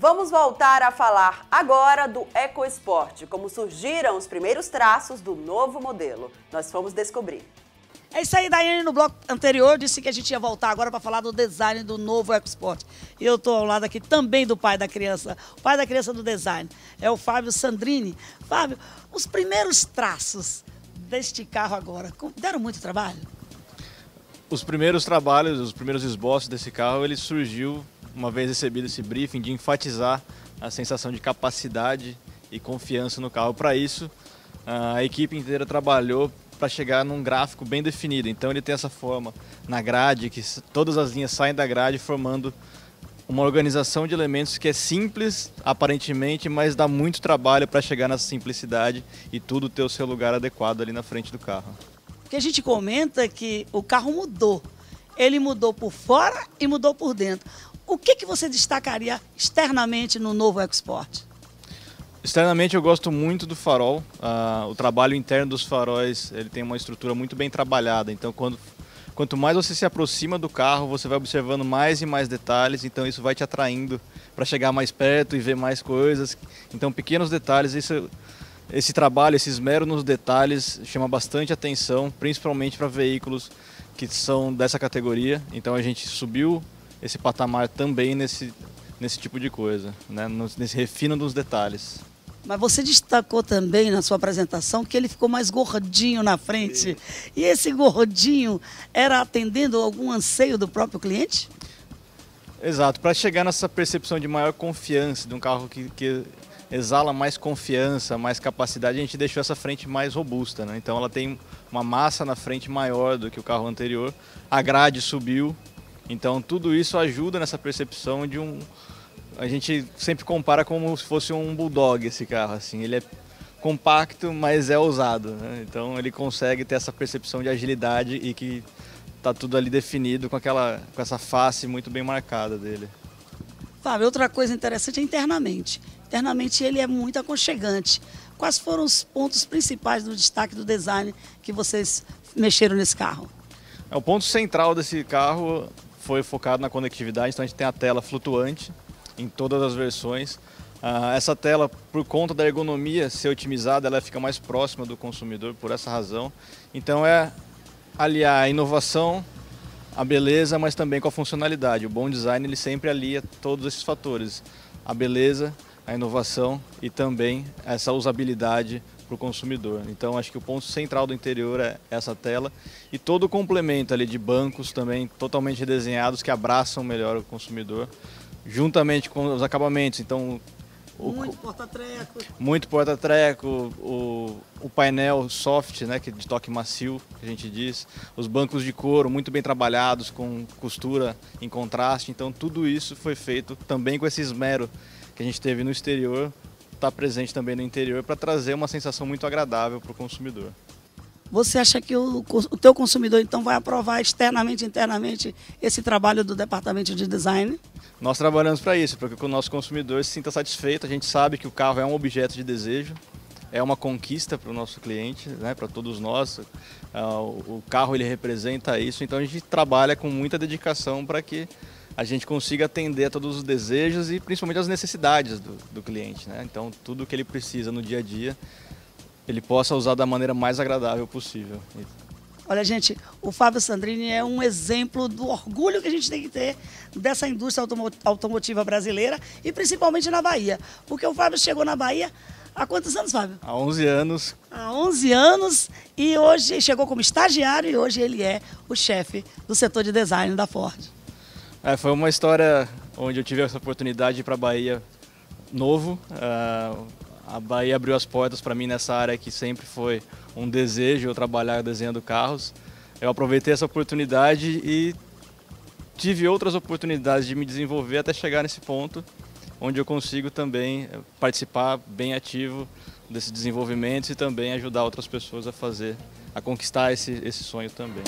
Vamos voltar a falar agora do EcoSport, como surgiram os primeiros traços do novo modelo. Nós fomos descobrir. É isso aí, Daiane, no bloco anterior disse que a gente ia voltar agora para falar do design do novo ecosport. E eu estou ao lado aqui também do pai da criança, o pai da criança do design, é o Fábio Sandrini. Fábio, os primeiros traços deste carro agora, deram muito trabalho? Os primeiros trabalhos, os primeiros esboços desse carro, ele surgiu uma vez recebido esse briefing, de enfatizar a sensação de capacidade e confiança no carro. Para isso, a equipe inteira trabalhou para chegar num gráfico bem definido. Então ele tem essa forma na grade, que todas as linhas saem da grade formando uma organização de elementos que é simples aparentemente, mas dá muito trabalho para chegar nessa simplicidade e tudo ter o seu lugar adequado ali na frente do carro. O Que a gente comenta é que o carro mudou. Ele mudou por fora e mudou por dentro o que, que você destacaria externamente no novo Export? Externamente eu gosto muito do farol. Ah, o trabalho interno dos faróis ele tem uma estrutura muito bem trabalhada. Então quando, quanto mais você se aproxima do carro, você vai observando mais e mais detalhes. Então isso vai te atraindo para chegar mais perto e ver mais coisas. Então pequenos detalhes, isso, esse trabalho, esse esmero nos detalhes chama bastante atenção, principalmente para veículos que são dessa categoria. Então a gente subiu esse patamar também nesse, nesse tipo de coisa, né? nesse refino dos detalhes. Mas você destacou também na sua apresentação que ele ficou mais gordinho na frente. E esse gordinho era atendendo algum anseio do próprio cliente? Exato, para chegar nessa percepção de maior confiança, de um carro que, que, exala mais confiança, mais capacidade, a gente deixou essa frente mais robusta. Né? Então ela tem uma massa na frente maior do que o carro anterior, a grade subiu, então tudo isso ajuda nessa percepção de um. A gente sempre compara como se fosse um bulldog esse carro, assim. Ele é compacto, mas é ousado. Né? Então ele consegue ter essa percepção de agilidade e que tá tudo ali definido com aquela, com essa face muito bem marcada dele. Fábio, outra coisa interessante é internamente. Internamente ele é muito aconchegante. Quais foram os pontos principais do destaque do design que vocês mexeram nesse carro? É o ponto central desse carro foi focado na conectividade, então a gente tem a tela flutuante em todas as versões. Ah, essa tela, por conta da ergonomia ser otimizada, ela fica mais próxima do consumidor por essa razão. Então é aliar a inovação, a beleza, mas também com a funcionalidade. O bom design ele sempre alia todos esses fatores: a beleza, a inovação e também essa usabilidade para o consumidor. Então acho que o ponto central do interior é essa tela e todo o complemento ali de bancos também totalmente redesenhados que abraçam melhor o consumidor, juntamente com os acabamentos. Então o, muito porta-treco. Muito porta-treco, o, o painel soft, né, que de toque macio, que a gente diz, os bancos de couro muito bem trabalhados, com costura em contraste. Então tudo isso foi feito também com esse esmero que a gente teve no exterior estar tá presente também no interior para trazer uma sensação muito agradável para o consumidor. Você acha que o, o teu consumidor então vai aprovar externamente, internamente esse trabalho do departamento de design? Nós trabalhamos para isso, para que o nosso consumidor se sinta satisfeito. A gente sabe que o carro é um objeto de desejo, é uma conquista para o nosso cliente, né, para todos nós. Ah, o carro ele representa isso, então a gente trabalha com muita dedicação para que a gente consiga atender a todos os desejos e principalmente as necessidades do, do cliente. Né? Então, tudo que ele precisa no dia a dia, ele possa usar da maneira mais agradável possível. Olha, gente, o Fábio Sandrini é um exemplo do orgulho que a gente tem que ter dessa indústria automotiva brasileira e principalmente na Bahia. Porque o Fábio chegou na Bahia há quantos anos, Fábio? Há 11 anos. Há 11 anos e hoje chegou como estagiário e hoje ele é o chefe do setor de design da Ford. É, foi uma história onde eu tive essa oportunidade para a Bahia novo. Uh, a Bahia abriu as portas para mim nessa área que sempre foi um desejo eu trabalhar desenhando carros. Eu aproveitei essa oportunidade e tive outras oportunidades de me desenvolver até chegar nesse ponto, onde eu consigo também eh, participar bem ativo desses desenvolvimentos e também ajudar outras pessoas a fazer, a conquistar esse, esse sonho também.